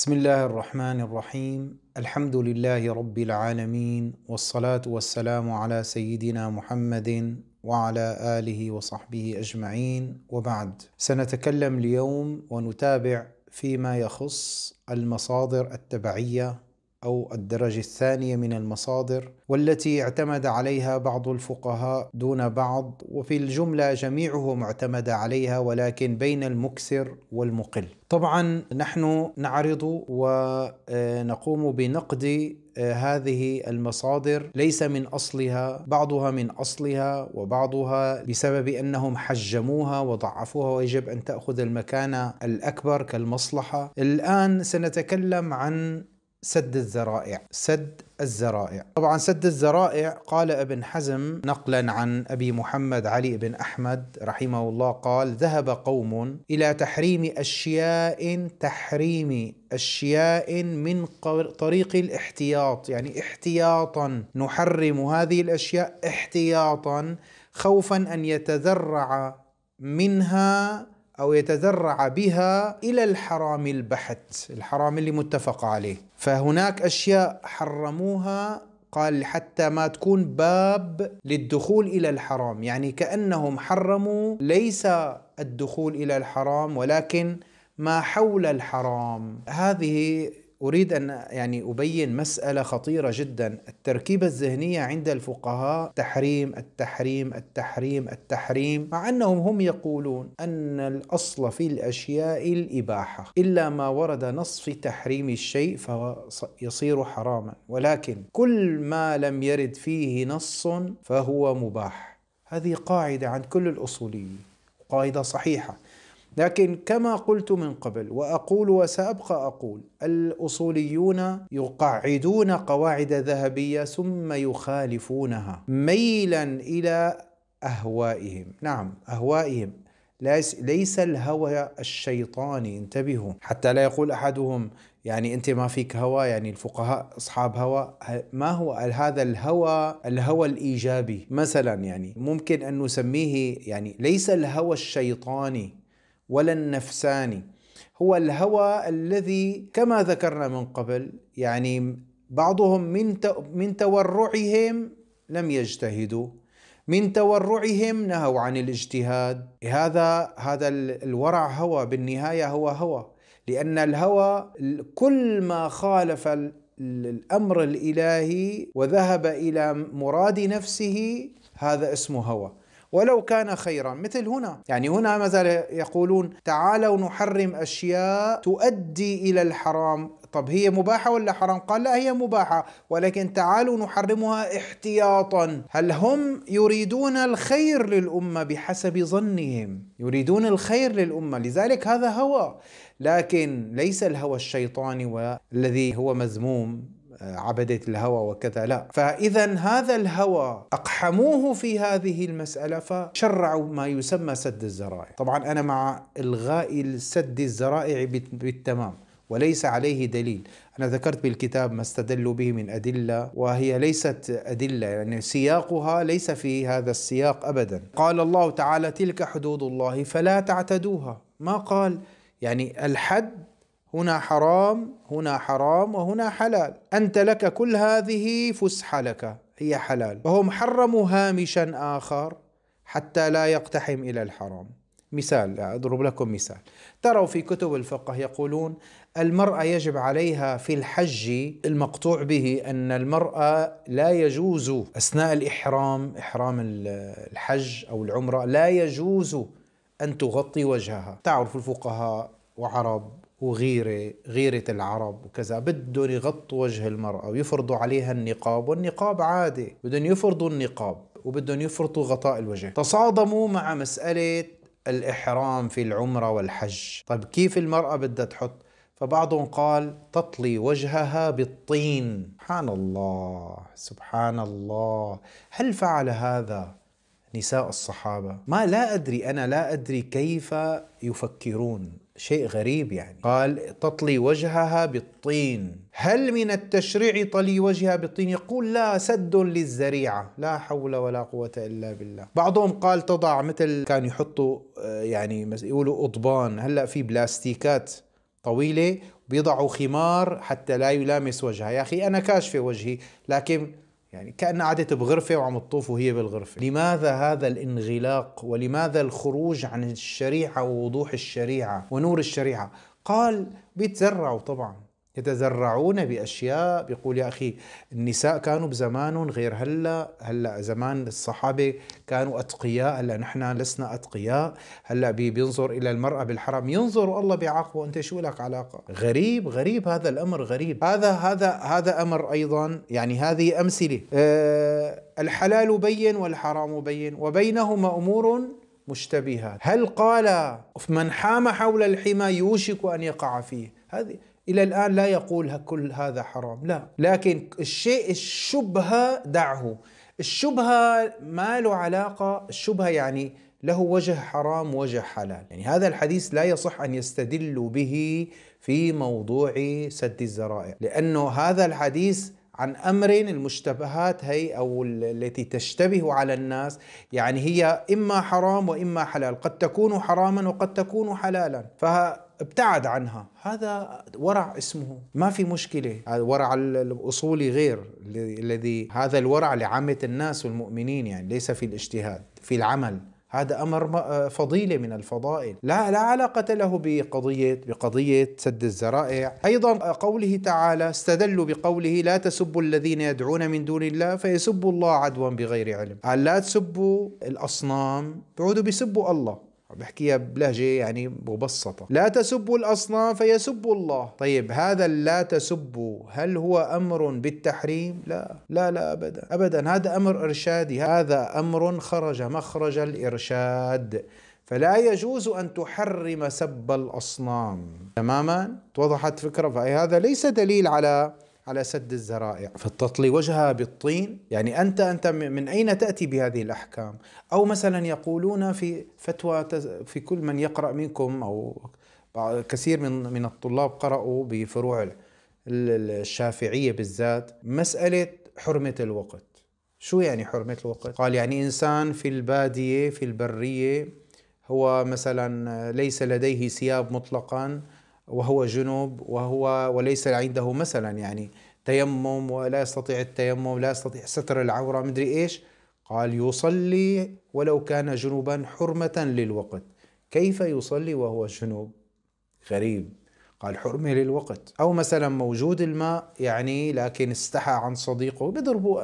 بسم الله الرحمن الرحيم الحمد لله رب العالمين والصلاه والسلام على سيدنا محمد وعلى اله وصحبه اجمعين وبعد سنتكلم اليوم ونتابع فيما يخص المصادر التبعيه أو الدرجة الثانية من المصادر والتي اعتمد عليها بعض الفقهاء دون بعض وفي الجملة جميعهم اعتمد عليها ولكن بين المكسر والمقل طبعا نحن نعرض ونقوم آه، بنقد آه، هذه المصادر ليس من اصلها بعضها من اصلها وبعضها بسبب انهم حجموها وضعفوها ويجب ان تاخذ المكان الاكبر كالمصلحه الان سنتكلم عن سد الذرائع سد الذرائع طبعا سد الذرائع قال ابن حزم نقلا عن أبي محمد علي بن أحمد رحمه الله قال ذهب قوم إلى تحريم أشياء تحريم أشياء من طريق الاحتياط يعني احتياطا نحرم هذه الأشياء احتياطا خوفا أن يتذرع منها أو يتذرع بها إلى الحرام البحت الحرام اللي متفق عليه فهناك أشياء حرموها قال حتى ما تكون باب للدخول إلى الحرام يعني كأنهم حرموا ليس الدخول إلى الحرام ولكن ما حول الحرام هذه أريد أن يعني أبين مسألة خطيرة جدا التركيبة الذهنية عند الفقهاء تحريم التحريم التحريم التحريم مع أنهم هم يقولون أن الأصل في الأشياء الإباحة إلا ما ورد نص في تحريم الشيء فيصير حراما ولكن كل ما لم يرد فيه نص فهو مباح هذه قاعدة عند كل الأصوليين قاعدة صحيحة لكن كما قلت من قبل واقول وسابقى اقول الاصوليون يقعدون قواعد ذهبيه ثم يخالفونها ميلا الى اهوائهم نعم اهوائهم ليس الهوى الشيطاني انتبهوا حتى لا يقول احدهم يعني انت ما فيك هوى يعني الفقهاء اصحاب هوى ما هو هذا الهوى الهوى الايجابي مثلا يعني ممكن ان نسميه يعني ليس الهوى الشيطاني ولا النفساني هو الهوى الذي كما ذكرنا من قبل يعني بعضهم من من تورعهم لم يجتهدوا من تورعهم نهوا عن الاجتهاد هذا هذا الورع هوى بالنهايه هو هوى لان الهوى كل ما خالف الامر الالهي وذهب الى مراد نفسه هذا اسمه هوى ولو كان خيرا مثل هنا يعني هنا زال يقولون تعالوا نحرم أشياء تؤدي إلى الحرام طب هي مباحة ولا حرام؟ قال لا هي مباحة ولكن تعالوا نحرمها احتياطا هل هم يريدون الخير للأمة بحسب ظنهم يريدون الخير للأمة لذلك هذا هوى لكن ليس الهوى الشيطاني والذي هو مذموم عبدة الهوى وكذا لا فإذا هذا الهوى أقحموه في هذه المسألة فشرعوا ما يسمى سد الزرائع طبعا أنا مع إلغاء سد الزرائع بالتمام وليس عليه دليل أنا ذكرت بالكتاب ما استدلوا به من أدلة وهي ليست أدلة يعني سياقها ليس في هذا السياق أبدا قال الله تعالى تلك حدود الله فلا تعتدوها ما قال يعني الحد هنا حرام هنا حرام وهنا حلال أنت لك كل هذه فسحة لك هي حلال فهم حرموا هامشا آخر حتى لا يقتحم إلى الحرام مثال أضرب لكم مثال تروا في كتب الفقه يقولون المرأة يجب عليها في الحج المقطوع به أن المرأة لا يجوز أثناء الإحرام إحرام الحج أو العمرة لا يجوز أن تغطي وجهها تعرف الفقهاء وعرب وغيرة غيرة العرب وكذا بدهم يغطوا وجه المرأة ويفرضوا عليها النقاب والنقاب عادي بدهم يفرضوا النقاب وبدهم يفرضوا غطاء الوجه تصادموا مع مسألة الإحرام في العمرة والحج طيب كيف المرأة بدها تحط فبعضهم قال تطلي وجهها بالطين سبحان الله سبحان الله هل فعل هذا نساء الصحابة ما لا أدري أنا لا أدري كيف يفكرون شيء غريب يعني قال تطلي وجهها بالطين هل من التشريع طلي وجهها بالطين يقول لا سد للزريعة لا حول ولا قوة إلا بالله بعضهم قال تضع مثل كانوا يحطوا آه، يعني يقولوا أضبان هلأ في بلاستيكات طويلة بيضعوا خمار حتى لا يلامس وجهها يا أخي أنا كاشفة وجهي لكن يعني كأن قعدت بغرفة وعم تطوف وهي بالغرفة لماذا هذا الانغلاق ولماذا الخروج عن الشريعة ووضوح الشريعة ونور الشريعة قال بيتزرعوا طبعا يتزرعون باشياء بيقول يا اخي النساء كانوا بزمانهم غير هلا هلا زمان الصحابه كانوا اتقياء هلا نحن لسنا اتقياء هلا بينظر الى المراه بالحرام ينظر والله بيعاقبه انت شو لك علاقه غريب غريب هذا الامر غريب هذا هذا هذا امر ايضا يعني هذه امثله أه الحلال بين والحرام بين وبينهما امور مشتبهات هل قال من حام حول الحمى يوشك ان يقع فيه هذه إلى الآن لا يقول كل هذا حرام لا لكن الشيء الشبهة دعه الشبهة ما له علاقة الشبهة يعني له وجه حرام وجه حلال يعني هذا الحديث لا يصح أن يستدلوا به في موضوع سد الذرائع لأنه هذا الحديث عن امر المشتبهات هي او التي تشتبه على الناس يعني هي اما حرام واما حلال قد تكون حراما وقد تكون حلالا فها ابتعد عنها هذا ورع اسمه ما في مشكلة الورع الأصولي غير الذي هذا الورع لعامة الناس والمؤمنين يعني ليس في الاجتهاد في العمل هذا امر آه، فضيله من الفضائل لا لا علاقه له بقضيه بقضيه سد الذرائع ايضا آه، قوله تعالى استدلوا بقوله لا تسبوا الذين يدعون من دون الله فيسبوا الله عدوا بغير علم قال لا تسبوا الاصنام بعدوا بيسبوا الله بحكيها بلهجة يعني مبسطة لا تسبوا الأصنام فيسبوا الله طيب هذا لا تسبوا هل هو أمر بالتحريم لا لا لا أبدا أبدا هذا أمر إرشادي هذا أمر خرج مخرج الإرشاد فلا يجوز أن تحرم سب الأصنام تماما توضحت فكرة فهذا ليس دليل على على سد الذرائع فتطلي وجهها بالطين يعني أنت أنت من أين تأتي بهذه الأحكام أو مثلا يقولون في فتوى في كل من يقرأ منكم أو كثير من من الطلاب قرأوا بفروع الشافعية بالذات مسألة حرمة الوقت شو يعني حرمة الوقت؟ قال يعني إنسان في البادية في البرية هو مثلا ليس لديه ثياب مطلقا وهو جنوب وهو وليس عنده مثلا يعني تيمم ولا يستطيع التيمم لا يستطيع ستر العورة مدري إيش قال يصلي ولو كان جنوبا حرمة للوقت كيف يصلي وهو جنوب غريب قال حرمه للوقت أو مثلا موجود الماء يعني لكن استحى عن صديقه بيضربوا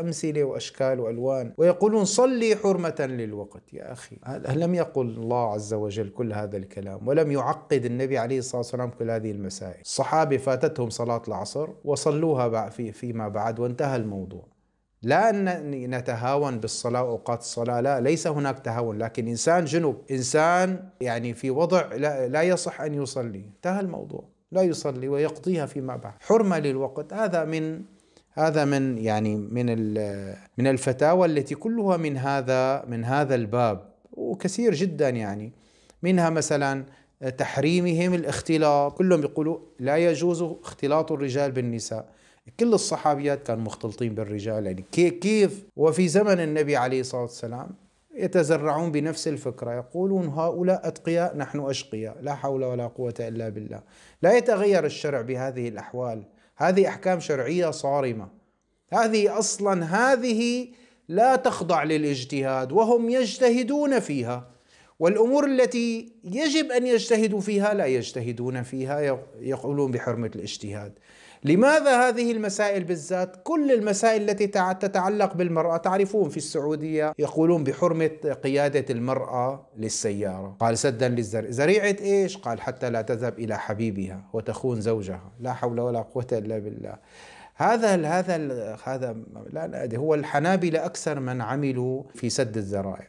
أمثلة وأشكال وألوان ويقولون صلي حرمة للوقت يا أخي لم يقل الله عز وجل كل هذا الكلام ولم يعقد النبي عليه الصلاة والسلام كل هذه المسائل الصحابة فاتتهم صلاة العصر وصلوها فيما بعد وانتهى الموضوع لا أن نتهاون بالصلاة وأوقات الصلاة لا ليس هناك تهاون لكن إنسان جنوب إنسان يعني في وضع لا, لا يصح أن يصلي انتهى الموضوع لا يصلي ويقضيها فيما بعد حرمة للوقت هذا من هذا من يعني من من الفتاوى التي كلها من هذا من هذا الباب وكثير جدا يعني منها مثلا تحريمهم الاختلاط كلهم يقولوا لا يجوز اختلاط الرجال بالنساء كل الصحابيات كانوا مختلطين بالرجال يعني كيف وفي زمن النبي عليه الصلاة والسلام يتزرعون بنفس الفكرة يقولون هؤلاء أتقياء نحن أشقياء لا حول ولا قوة إلا بالله لا يتغير الشرع بهذه الأحوال هذه أحكام شرعية صارمة هذه أصلا هذه لا تخضع للاجتهاد وهم يجتهدون فيها والامور التي يجب ان يجتهدوا فيها لا يجتهدون فيها يقولون بحرمه الاجتهاد. لماذا هذه المسائل بالذات؟ كل المسائل التي تتعلق بالمراه تعرفون في السعوديه يقولون بحرمه قياده المراه للسياره، قال سدا للزرع، زريعه ايش؟ قال حتى لا تذهب الى حبيبها وتخون زوجها، لا حول ولا قوه الا بالله. هذا الـ هذا الـ هذا لا, لا هو الحنابله اكثر من عملوا في سد الذرائع.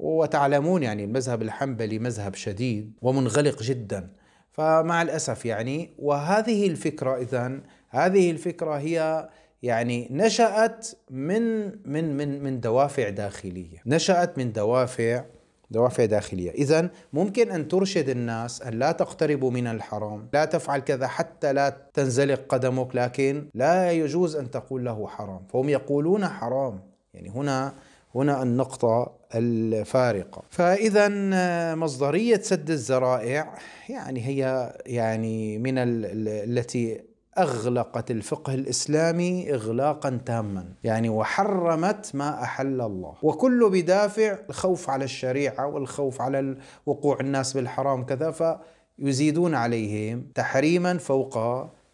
وتعلمون يعني المذهب الحنبلي مذهب شديد ومنغلق جدا فمع الاسف يعني وهذه الفكره اذا هذه الفكره هي يعني نشأت من من من من دوافع داخليه، نشأت من دوافع دوافع داخليه، اذا ممكن ان ترشد الناس ان لا تقتربوا من الحرام، لا تفعل كذا حتى لا تنزلق قدمك، لكن لا يجوز ان تقول له حرام، فهم يقولون حرام، يعني هنا هنا النقطة الفارقة فإذا آه، مصدرية سد الزرائع يعني هي يعني من التي أغلقت الفقه الإسلامي إغلاقا تاما يعني وحرمت ما أحل الله وكله بدافع الخوف على الشريعة والخوف على وقوع الناس بالحرام كذا فيزيدون عليهم تحريما فوق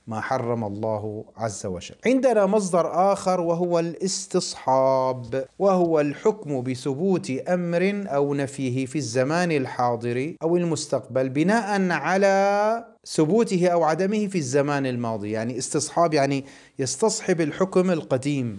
ما حرم الله عز وجل. عندنا مصدر اخر وهو الاستصحاب وهو الحكم بثبوت امر او نفيه في الزمان الحاضر او المستقبل بناء على ثبوته او عدمه في الزمان الماضي، يعني استصحاب يعني يستصحب الحكم القديم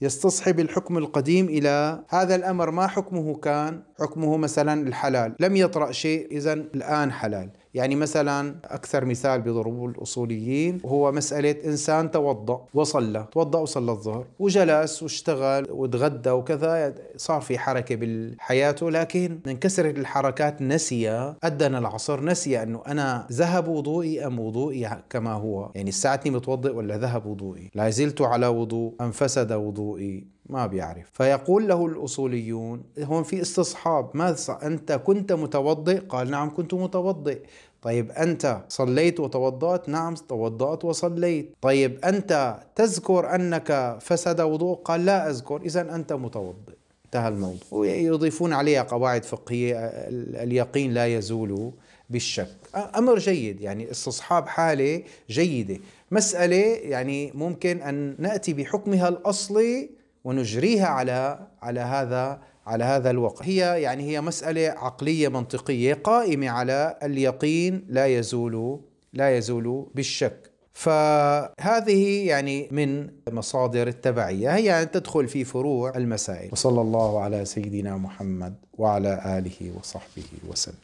يستصحب الحكم القديم الى هذا الامر ما حكمه كان؟ حكمه مثلا الحلال، لم يطرأ شيء اذا الان حلال، يعني مثلا أكثر مثال بيضربوه الأصوليين هو مسألة إنسان توضأ وصلى توضأ وصلى الظهر وجلس واشتغل وتغدى وكذا صار في حركة بحياته لكن من الحركات نسي أدنى العصر نسي أنه أنا ذهب وضوئي أم وضوئي كما هو يعني الساعة متوضئ ولا ذهب وضوئي لا زلت على وضوء أم فسد وضوئي ما بيعرف فيقول له الأصوليون هون في استصحاب ما أنت كنت متوضئ قال نعم كنت متوضئ طيب أنت صليت وتوضأت نعم توضأت وصليت طيب أنت تذكر أنك فسد وضوء قال لا أذكر إذا أنت متوضئ انتهى الموضوع ويضيفون عليها قواعد فقهية اليقين لا يزول بالشك أمر جيد يعني استصحاب حالة جيدة مسألة يعني ممكن أن نأتي بحكمها الأصلي ونجريها على على هذا على هذا الوقت هي يعني هي مسألة عقلية منطقية قائمة على اليقين لا يزول لا يزول بالشك فهذه يعني من مصادر التبعية هي أن يعني تدخل في فروع المسائل وصلى الله على سيدنا محمد وعلى آله وصحبه وسلم